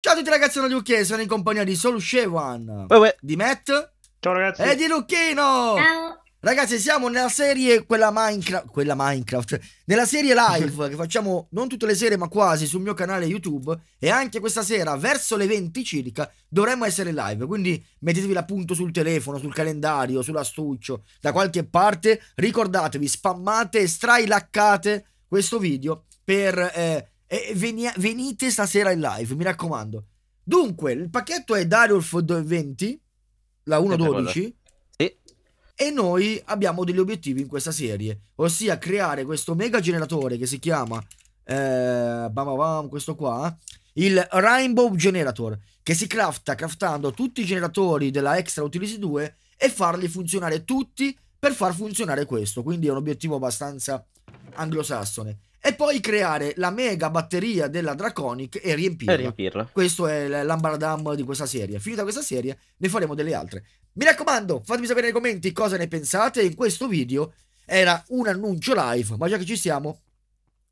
Ciao a tutti ragazzi, sono Luke sono in compagnia di Solu Solushewan, di Matt Ciao ragazzi e di Lucchino. Ciao. Ragazzi, siamo nella serie quella Minecraft, quella Minecraft, nella serie live che facciamo non tutte le sere ma quasi sul mio canale YouTube e anche questa sera verso le 20 circa dovremmo essere live, quindi mettetevi l'appunto sul telefono, sul calendario, sull'astuccio, da qualche parte, ricordatevi, spammate e strailaccate questo video per eh, e venia, venite stasera in live, mi raccomando. Dunque, il pacchetto è Dariolf 20, la 1.12. Sì. E noi abbiamo degli obiettivi in questa serie, ossia creare questo mega generatore che si chiama, eh, bam bam, questo qua, il Rainbow Generator, che si crafta craftando tutti i generatori della Extra Utility 2 e farli funzionare tutti per far funzionare questo. Quindi è un obiettivo abbastanza anglosassone e poi creare la mega batteria della Draconic e riempirla. E riempirla. Questo è l'ambaradam di questa serie. Finita questa serie, ne faremo delle altre. Mi raccomando, fatemi sapere nei commenti cosa ne pensate. In questo video era un annuncio live, ma già che ci siamo,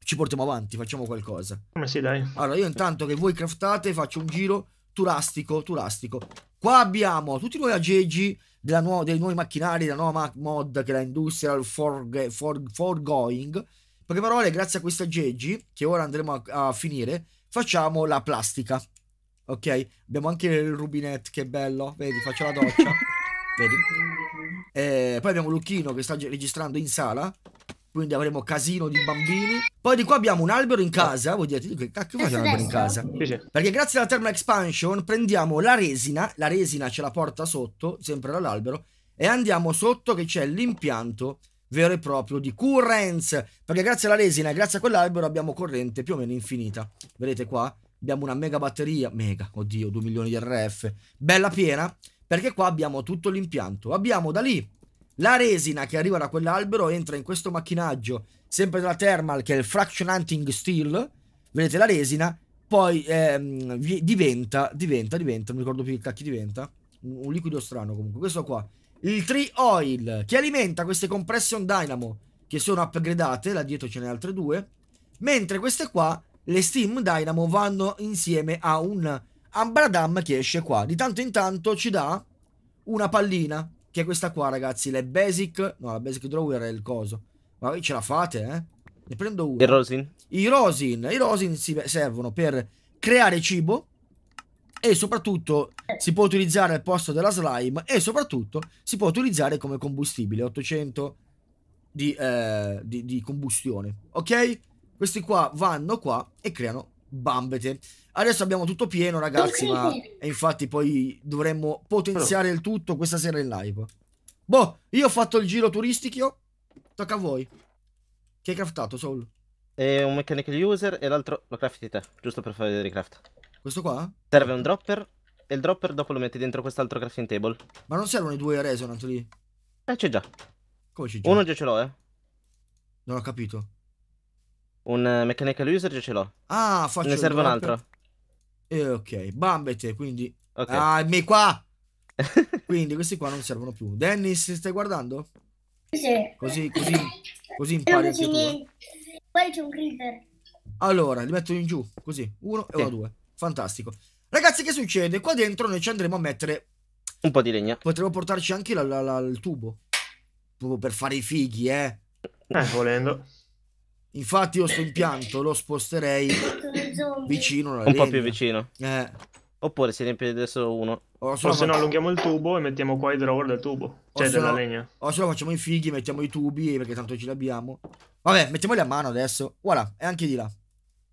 ci portiamo avanti, facciamo qualcosa. Come sì, dai. Allora, io intanto che voi craftate, faccio un giro turastico, turastico. Qua abbiamo tutti i nuovi aggeggi dei nuovi macchinari, della nuova mod che è la Industrial Forgoing. for Poche parole, grazie a questi aggeggi, che ora andremo a, a finire, facciamo la plastica. Ok? Abbiamo anche il rubinetto, che bello. Vedi, faccio la doccia. Vedi? E eh, poi abbiamo Lucchino che sta registrando in sala. Quindi avremo casino di bambini. Poi di qua abbiamo un albero in casa. Voi direte, che cacchio fate un albero in casa? Perché grazie alla Thermal Expansion prendiamo la resina. La resina ce la porta sotto, sempre dall'albero. E andiamo sotto che c'è l'impianto vero e proprio di currents, perché grazie alla resina e grazie a quell'albero abbiamo corrente più o meno infinita. Vedete qua? Abbiamo una mega batteria, mega, oddio, 2 milioni di RF, bella piena, perché qua abbiamo tutto l'impianto. Abbiamo da lì la resina che arriva da quell'albero, entra in questo macchinaggio, sempre della Thermal, che è il Fraction Hunting Steel, vedete la resina, poi ehm, diventa, diventa, diventa, non mi ricordo più che cacchio diventa, un liquido strano comunque, questo qua il Tree Oil, che alimenta queste Compression Dynamo, che sono upgradate, là dietro ce ne altre due, mentre queste qua, le Steam Dynamo, vanno insieme a un Ambradam che esce qua. Di tanto in tanto ci dà una pallina, che è questa qua, ragazzi, le Basic... No, la Basic Drawer è il coso. Ma voi ce la fate, eh? Ne prendo una. I Rosin? I Rosin. I Rosin si servono per creare cibo, e soprattutto si può utilizzare al posto della slime e soprattutto si può utilizzare come combustibile 800 di, eh, di, di combustione ok questi qua vanno qua e creano bambete adesso abbiamo tutto pieno ragazzi ma e infatti poi dovremmo potenziare il tutto questa sera in live boh io ho fatto il giro turistico tocca a voi che hai craftato Soul? È un meccanico di user e l'altro lo crafti te giusto per fare il recraft questo qua? Serve un dropper e il dropper dopo lo metti dentro quest'altro crafting table. Ma non servono i due resonant lì? Eh, c'è già. Come c'è già? Uno già ce l'ho, eh. Non ho capito. Un eh, mechanical user già ce l'ho. Ah, faccio Ne serve un altro. Eh, ok. Bambete, quindi... Okay. Ah, mi qua! quindi questi qua non servono più. Dennis, stai guardando? Sì. Così, così, così impari anche tu. Eh. Poi c'è un creeper. Allora, li metto in giù, così. Uno sì. e uno, due. Fantastico. Ragazzi, che succede? Qua dentro noi ci andremo a mettere... Un po' di legna. Potremmo portarci anche la, la, la, il tubo. Proprio per fare i fighi, eh. Eh, volendo. Infatti io sto impianto lo sposterei vicino alla Un legna. po' più vicino. Eh. Oppure si riempie solo uno. O se no allunghiamo il tubo e mettiamo qua i drawer del tubo. Cioè della no, legna. O se no facciamo i fighi, mettiamo i tubi perché tanto ce li abbiamo. Vabbè, mettiamoli a mano adesso. Voilà, è anche di là.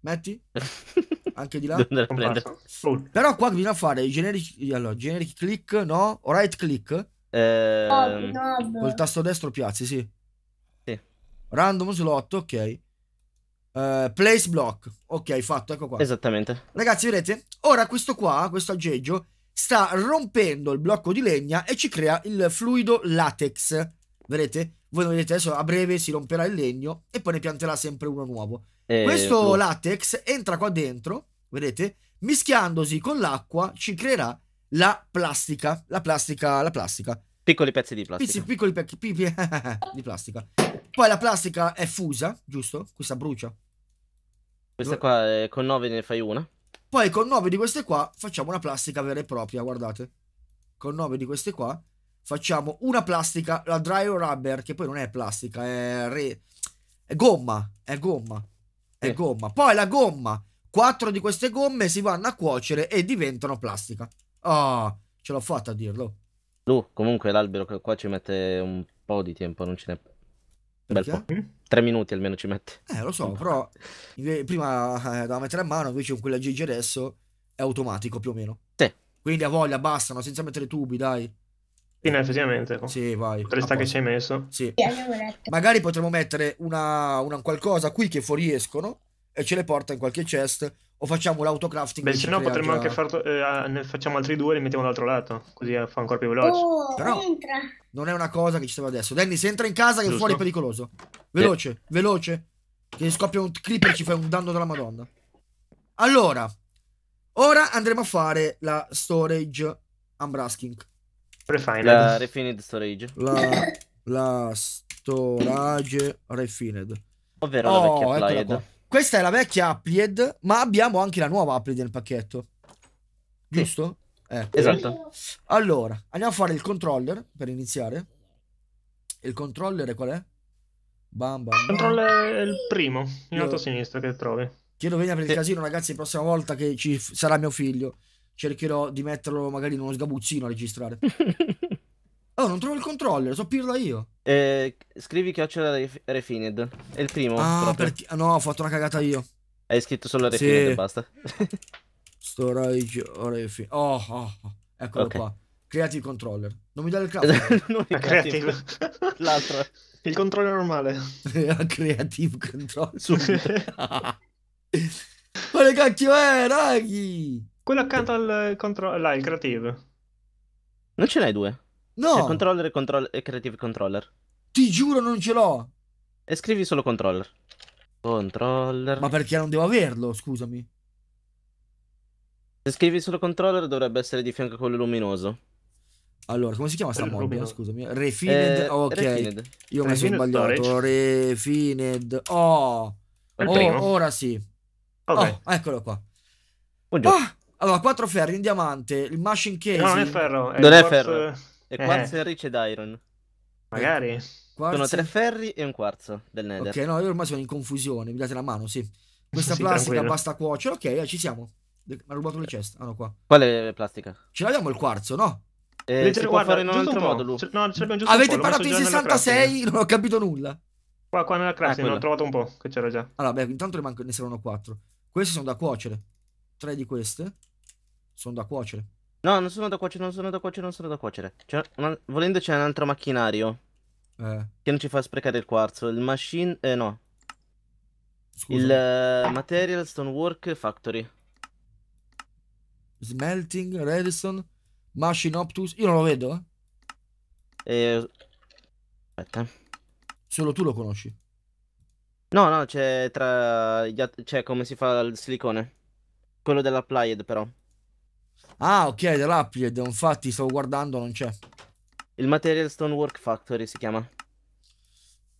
Metti. anche di là. Però qua bisogna fare generic, allora, generic click, no? right click. Eh... Col tasto destro piazzi, sì. sì. Random slot, ok. Uh, place block, ok, fatto, ecco qua. Esattamente. Ragazzi, vedete? Ora questo qua, questo aggeggio, sta rompendo il blocco di legna e ci crea il fluido latex. Vedete? Voi vedete adesso a breve si romperà il legno e poi ne pianterà sempre uno nuovo. Eh, Questo latex entra qua dentro, vedete? Mischiandosi con l'acqua ci creerà la plastica, la plastica, la plastica. Piccoli pezzi di plastica. Pizzi, piccoli pezzi di plastica. Poi la plastica è fusa, giusto? Questa brucia. Questa qua eh, con 9 ne fai una. Poi con 9 di queste qua facciamo una plastica vera e propria, guardate. Con 9 di queste qua facciamo una plastica, la dry rubber, che poi non è plastica, è, re... è gomma, è gomma, è eh. gomma. Poi la gomma, quattro di queste gomme si vanno a cuocere e diventano plastica. Ah, oh, ce l'ho fatta a dirlo. Lu, comunque l'albero qua ci mette un po' di tempo, non ce n'è Bel po'. Tre minuti almeno ci mette. Eh, lo so, però prima eh, da mettere a mano, invece con quella GG adesso è automatico più o meno. Sì. Quindi a voglia, bastano, senza mettere tubi, dai. Sì, no, effettivamente. Ecco. Sì, vai. Presta che ci hai messo. Sì. Magari potremmo mettere una, una, qualcosa qui che fuoriescono e ce le porta in qualche chest o facciamo l'autocrafting. Beh, se no potremmo già... anche fare... Eh, ne facciamo altri due e li mettiamo dall'altro lato, così fa ancora più veloce. Oh, Però entra. non è una cosa che ci serve adesso. Danny, se entra in casa che Giusto. fuori è pericoloso. Veloce, eh. veloce. Che scoppia un creeper e ci fai un danno della madonna. Allora, ora andremo a fare la storage unbrasking. Refined. La refined storage. La, la storage refined. Ovvero oh, la vecchia applied. Questa è la vecchia applied, ma abbiamo anche la nuova applied nel pacchetto. Giusto? Sì. Eh. Esatto. Allora, andiamo a fare il controller per iniziare. Il controller qual è? Bam, bam, bam. Il controller è il primo, in Io... alto a sinistra che trovi. Chiedo venia per il sì. casino, ragazzi, la prossima volta che ci sarà mio figlio cercherò di metterlo magari in uno sgabuzzino a registrare. oh, non trovo il controller, so pirla io. Eh, scrivi chiocciola Refined. È il primo. Ah, perché... Ah, no, ho fatto una cagata io. Hai scritto solo Refined sì. e basta. Storage oh, Refined. Oh, oh, oh. Eccolo okay. qua. Creative controller. Non mi dà il cazzo. non il creative. L'altro. Il controller normale. Ah, creative controller. Subito. Quale cacchio è, raghi? Quello accanto al controller, là, il creative. Non ce l'hai due? No. C'è controller e, control... creative controller. Ti giuro non ce l'ho. E scrivi solo controller. Controller. Ma perché non devo averlo, scusami. Se scrivi solo controller dovrebbe essere di fianco a quello luminoso. Allora, come si chiama sta mod? Scusami. Refined. Eh, ok. Refined. Io mi sono sbagliato. Storage. Refined. Oh. oh ora sì. Okay. Oh, eccolo qua. Buongiorno. Oh. Allora, quattro ferri, in diamante, il machine case. Eh, no, non è ferro. È non è quartz... ferro. Eh. È eh. rich ed iron. Magari. Quartz... Sono tre ferri e un quarzo del nether. Ok, no, io ormai sono in confusione. Mi date la mano, sì. Questa sì, plastica tranquillo. basta cuocere. Ok, ci siamo. Mi ha rubato le ceste. Ah, no, qua. Quale plastica? Ce l'abbiamo il quarzo, no? Eh, Leggere, guarda, in un altro un modo, Lu. Ce... No, ce giusto Avete parlato in 66, non ho capito nulla. Qua, qua nella crafting ah, ne ho trovato un po', che c'era già. Allora, beh, intanto rimanco, ne servono quattro. Queste sono da cuocere. Tre di queste. Sono da cuocere. No, non sono da cuocere, non sono da cuocere, non sono da cuocere. Una... Volendo c'è un altro macchinario. Eh. Che non ci fa sprecare il quarzo. Il machine... Eh, no. Scusa. Il uh, Material Stonework Factory. Smelting, Redstone, Machine Optus. Io non lo vedo, eh. E... Aspetta. Solo tu lo conosci. No, no, c'è tra... C'è come si fa il silicone. Quello dell'applied, però. Ah, ok, dell'Uplied, infatti stavo guardando, non c'è. Il Material Stonework Factory si chiama.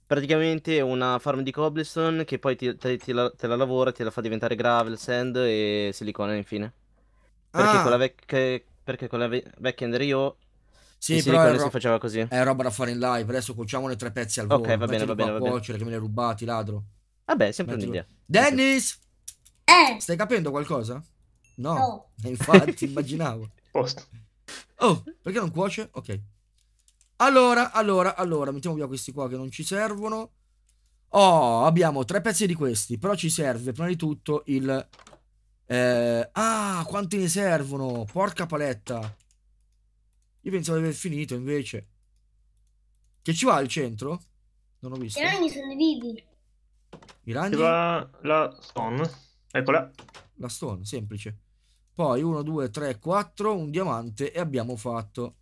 Praticamente una farm di cobblestone che poi ti, te, te, la, te, la, lavora, te la fa diventare gravel, sand e silicone infine. Perché ah. con la vecchia... Perché con la ve vecchia Andrio sì, sì, però si faceva così. È roba da fare in live. Adesso cuociamone tre pezzi al volo. Ok, va bene, va bene, va bene. cuocere che me li hai rubati, ladro. Vabbè, sempre un'idea. Dennis! Eh! Stai capendo qualcosa? No, no. infatti, immaginavo. Posto. Oh, perché non cuoce? Ok. Allora, allora, allora, mettiamo via questi qua che non ci servono. Oh, abbiamo tre pezzi di questi, però ci serve prima di tutto il... Eh, ah, quanti ne servono? Porca paletta. Io pensavo di aver finito, invece. Che ci va al centro? Non ho visto. I ragni sono vivi. I ragni? Ci va la stone. Eccola. La stone, semplice poi 1, 2, 3, 4, un diamante e abbiamo fatto.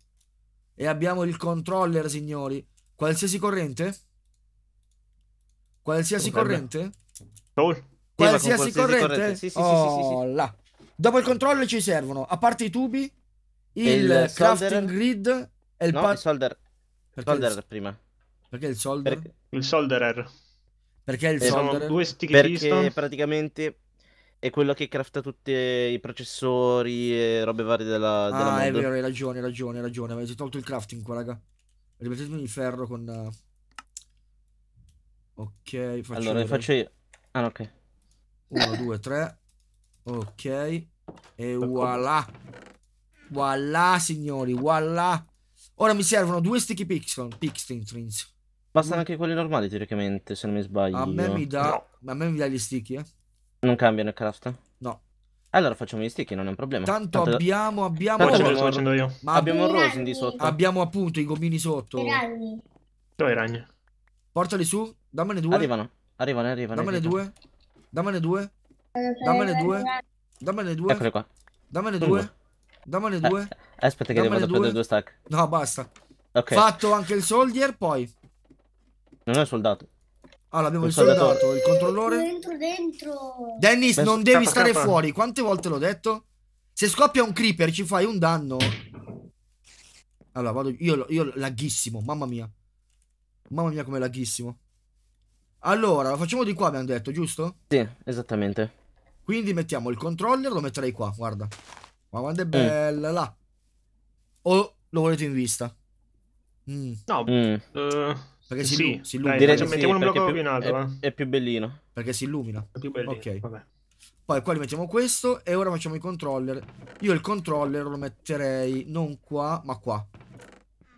E abbiamo il controller, signori. Qualsiasi corrente? Qualsiasi corrente? Qualsiasi, qualsiasi corrente? corrente? Sì, sì, oh, sì, là. Dopo il controller ci servono, a parte i tubi, il, il crafting grid e il... No, il solder. Perché solder il... prima. Perché il solder? Perché... Il solderer. Perché il solderer? Eh, sono due stick perché praticamente è quello che crafta tutti eh, i processori e robe varie della, della Ah, è vero, hai ragione, hai ragione, hai ragione. Avete tolto il crafting qua, raga. Ripetetemi il ferro con... Eh, ok, faccio Allora, vedere. faccio io. Ah, ok. Uno, due, tre. Ok. E ecco. voilà. Voilà, signori, voilà. Ora mi servono due sticky pixel, pixel Bastano anche quelli normali, teoricamente, se non mi sbaglio. A me mi dà... No. A me mi dà gli sticky, eh. Non cambiano il craft? No. Allora facciamo gli sticky, non è un problema. Tanto, Tanto abbiamo, abbiamo... Tanto abbiamo... facendo io. Ma abbiamo un rosin di sotto. Abbiamo appunto i gomini sotto. I ragni. Dove i ragni? Portali su, dammene due. Arrivano, arrivano, arrivano. Dammene due. Dammene due. Dammene due. Dammene due. Eccole qua. Dammene due. Dammene due. Eh, aspetta che devo prendere due stack. No, basta. Okay. Fatto anche il soldier, poi. Non è soldato. Allora, abbiamo il il controllore. Dentro, dentro. Dennis, Penso non devi stare capa. fuori. Quante volte l'ho detto? Se scoppia un creeper ci fai un danno. Allora, vado io, io laghissimo, mamma mia. Mamma mia come laghissimo. Allora, lo facciamo di qua, abbiamo detto, giusto? Sì, esattamente. Quindi mettiamo il controller, lo metterei qua, guarda. Ma quando è mm. bella mm. là. O lo volete in vista? Mm. No, mm. Eh, perché si, sì, si illumina. Dai, sì, mettiamo un blocco più, in alto. È, eh. è, più bellino. Perché si illumina. È più bellino. Ok. Vabbè. Poi qua li mettiamo questo e ora facciamo i controller. Io il controller lo metterei non qua, ma qua.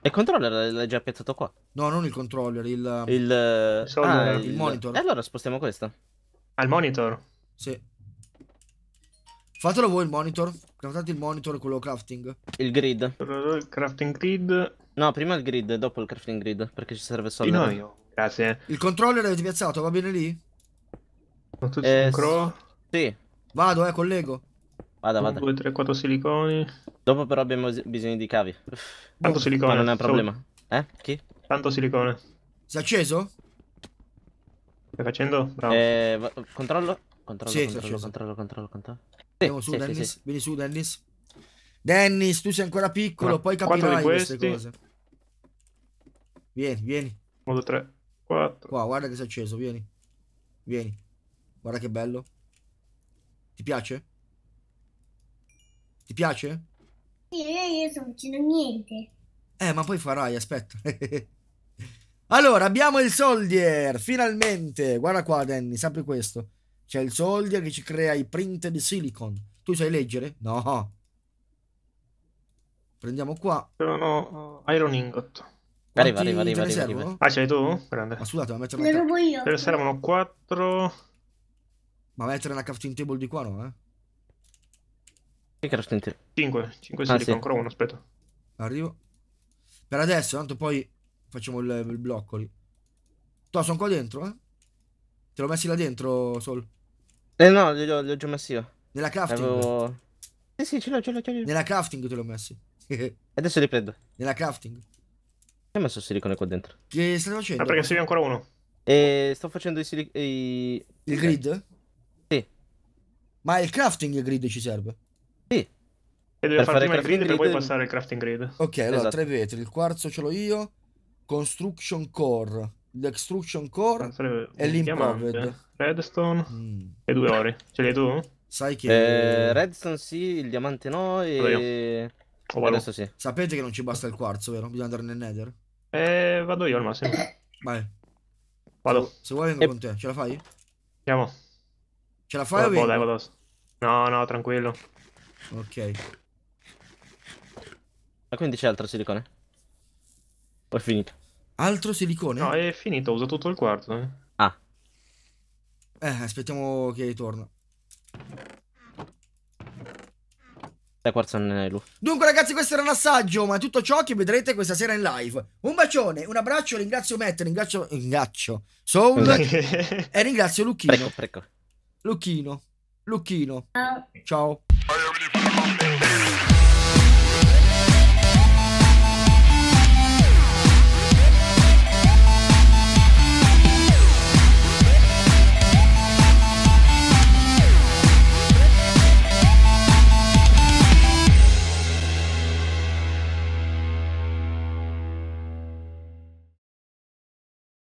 E il controller l'hai già piazzato qua? No, non il controller, il... Il, ah, eh. il... il monitor. E allora spostiamo questo. Al monitor? Sì. Fatelo voi il monitor. Craftate il monitor e quello crafting. Il grid. crafting grid. No, prima il grid, dopo il crafting grid, perché ci serve solo... Di noi, oh, grazie. Il controller avete piazzato, va bene lì? Ho tutto eh, sincro? Sì. Vado, eh, collego. Vada, vada. 2, 3, 4 siliconi. Dopo però abbiamo bisogno di cavi. Tanto silicone. Ma non è un problema. Eh? Chi? Tanto silicone. Si è acceso? Stai facendo? Bravo. Eh, controllo? Controllo, sì, controllo, controllo, controllo, controllo, controllo. Sì, Andiamo su, sì, Dennis. Sì, sì. Vieni su, Dennis. Dennis, tu sei ancora piccolo, Ma poi capirai queste cose. Vieni, vieni. 1, 3, 4. Qua, guarda che si è acceso, vieni. Vieni. Guarda che bello. Ti piace? Ti piace? Eh, io, io sto facendo niente. Eh, ma poi farai, aspetta. allora, abbiamo il soldier, finalmente. Guarda qua, Danny, sempre questo. C'è il soldier che ci crea i printed silicon. Tu sai leggere? No. Prendiamo qua. Sono Iron Ingot. Arriva, arriva, arriva, arriva, Ah, c'hai tu? Prende. Ma scusate, ma mettere una... io. Ce ne servono 4... Ma mettere la crafting table di qua no, eh? Che crafting table? 5, 5 ah, sì. ancora uno, aspetta. Arrivo. Per adesso, tanto poi facciamo il, il blocco lì. No, sono qua dentro, eh? Te l'ho messi là dentro, Sol? Eh no, li ho, li ho già messi io. Nella crafting? Avevo... Eh sì, ce l'ho, ce l'ho, ce l'ho. Nella crafting te l'ho messi. Adesso li prendo. Nella crafting? Che ho messo il silicone qua dentro? Che stai facendo? Ma perché se ne ancora uno? E eh, sto facendo i silicone... I... Il grid? Sì. Ma il crafting grid ci serve? Sì. E devi fare prima il grid, grid e poi passare il crafting grid. Ok, allora esatto. tre vetri, il quarzo ce l'ho io, construction core, l'extruction core Sarebbe e l'improved. Redstone mm. e due ore. Ce l'hai tu? Sai che... Eh, redstone sì, il diamante no e... Oh, Adesso sì. Sapete che non ci basta il quarzo, vero? Bisogna andare nel nether. Eh, vado io al massimo. Vai. Vado. Se, se vuoi vengo e... con te, ce la fai? Andiamo. Ce la fai oh, o vengo? Dai, vado. No, no, tranquillo. Ok. Ma quindi c'è altro silicone? O è finito? Altro silicone? No, è finito, ho usato tutto il quarzo. Eh. Ah. Eh, aspettiamo che ritorna. Dai, quarzo nelu. Dunque, ragazzi, questo era un assaggio, ma tutto ciò che vedrete questa sera in live. Un bacione, un abbraccio, ringrazio Matt, ringrazio. Ringrazio Soul e ringrazio Lucchino. Prego, prego. Lucchino, Lucchino. Ciao.